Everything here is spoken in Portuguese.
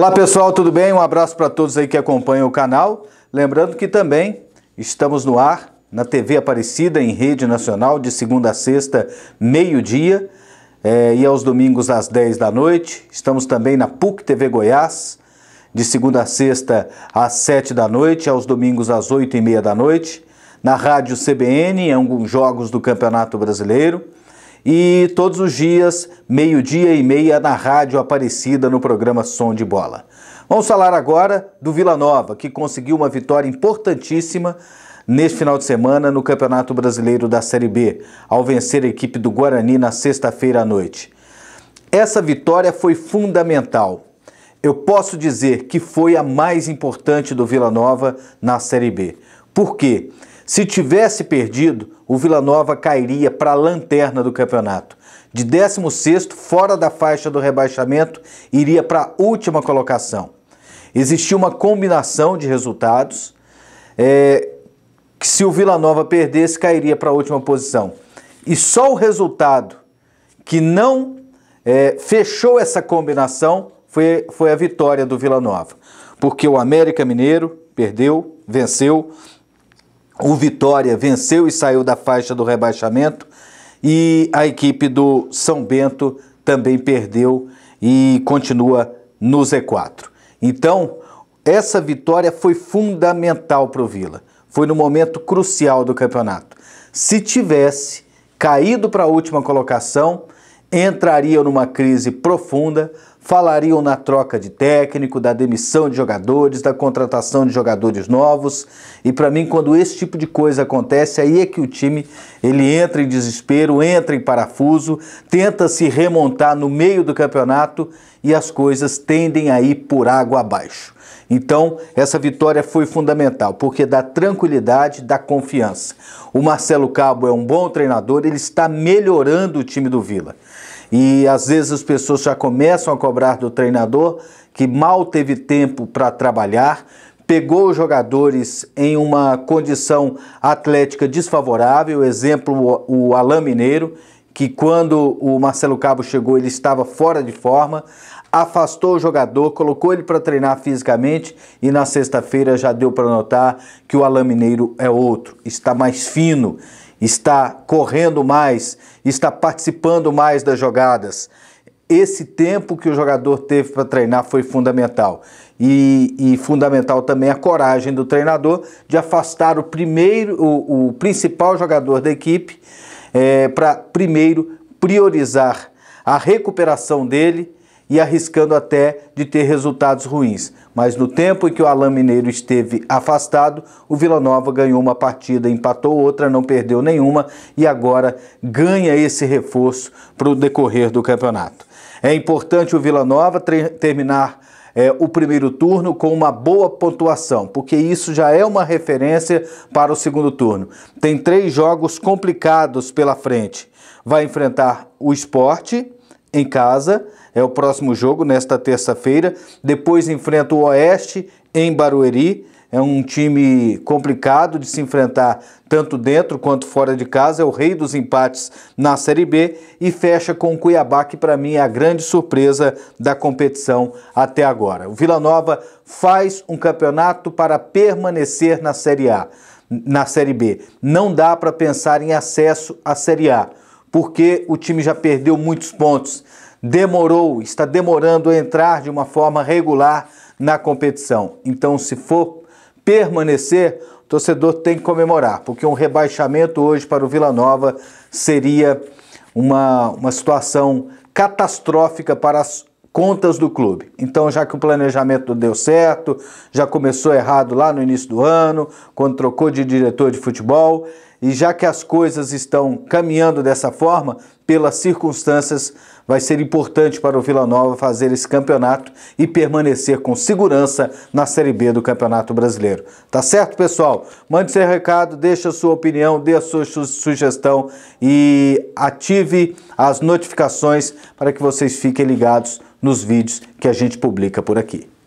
Olá pessoal, tudo bem? Um abraço para todos aí que acompanham o canal. Lembrando que também estamos no ar na TV Aparecida, em rede nacional, de segunda a sexta, meio-dia, é, e aos domingos às 10 da noite. Estamos também na PUC TV Goiás, de segunda a sexta às 7 da noite, aos domingos às 8 e meia da noite. Na rádio CBN, em alguns jogos do Campeonato Brasileiro e todos os dias, meio-dia e meia, na Rádio Aparecida, no programa Som de Bola. Vamos falar agora do Vila Nova, que conseguiu uma vitória importantíssima neste final de semana no Campeonato Brasileiro da Série B, ao vencer a equipe do Guarani na sexta-feira à noite. Essa vitória foi fundamental. Eu posso dizer que foi a mais importante do Vila Nova na Série B. Por quê? Se tivesse perdido, o Vila Nova cairia para a lanterna do campeonato. De 16 fora da faixa do rebaixamento, iria para a última colocação. Existia uma combinação de resultados é, que se o Vila Nova perdesse, cairia para a última posição. E só o resultado que não é, fechou essa combinação foi, foi a vitória do Vila Nova. Porque o América Mineiro perdeu, venceu, o Vitória venceu e saiu da faixa do rebaixamento e a equipe do São Bento também perdeu e continua no Z4. Então, essa vitória foi fundamental para o Vila. Foi no momento crucial do campeonato. Se tivesse caído para a última colocação, entraria numa crise profunda, falariam na troca de técnico, da demissão de jogadores, da contratação de jogadores novos. E para mim, quando esse tipo de coisa acontece, aí é que o time ele entra em desespero, entra em parafuso, tenta se remontar no meio do campeonato e as coisas tendem a ir por água abaixo. Então, essa vitória foi fundamental, porque dá tranquilidade, dá confiança. O Marcelo Cabo é um bom treinador, ele está melhorando o time do Vila. E às vezes as pessoas já começam a cobrar do treinador que mal teve tempo para trabalhar, pegou os jogadores em uma condição atlética desfavorável, exemplo o Alain Mineiro, que quando o Marcelo Cabo chegou ele estava fora de forma, afastou o jogador, colocou ele para treinar fisicamente e na sexta-feira já deu para notar que o Alain Mineiro é outro, está mais fino está correndo mais, está participando mais das jogadas. Esse tempo que o jogador teve para treinar foi fundamental. E, e, fundamental também a coragem do treinador de afastar o primeiro, o, o principal jogador da equipe é, para primeiro priorizar a recuperação dele e arriscando até de ter resultados ruins. Mas no tempo em que o Alain Mineiro esteve afastado, o Vila Nova ganhou uma partida, empatou outra, não perdeu nenhuma e agora ganha esse reforço para o decorrer do campeonato. É importante o Vila Nova terminar é, o primeiro turno com uma boa pontuação, porque isso já é uma referência para o segundo turno. Tem três jogos complicados pela frente. Vai enfrentar o esporte em casa, é o próximo jogo nesta terça-feira. Depois enfrenta o Oeste em Barueri. É um time complicado de se enfrentar tanto dentro quanto fora de casa. É o rei dos empates na Série B e fecha com o Cuiabá, que para mim é a grande surpresa da competição até agora. O Vila Nova faz um campeonato para permanecer na Série A, na Série B. Não dá para pensar em acesso à Série A porque o time já perdeu muitos pontos. Demorou, está demorando a entrar de uma forma regular na competição. Então, se for permanecer, o torcedor tem que comemorar, porque um rebaixamento hoje para o Vila Nova seria uma, uma situação catastrófica para as contas do clube. Então, já que o planejamento deu certo, já começou errado lá no início do ano, quando trocou de diretor de futebol, e já que as coisas estão caminhando dessa forma, pelas circunstâncias, vai ser importante para o Vila Nova fazer esse campeonato e permanecer com segurança na Série B do Campeonato Brasileiro. Tá certo, pessoal? Mande seu recado, deixe a sua opinião, dê a sua su sugestão e ative as notificações para que vocês fiquem ligados nos vídeos que a gente publica por aqui.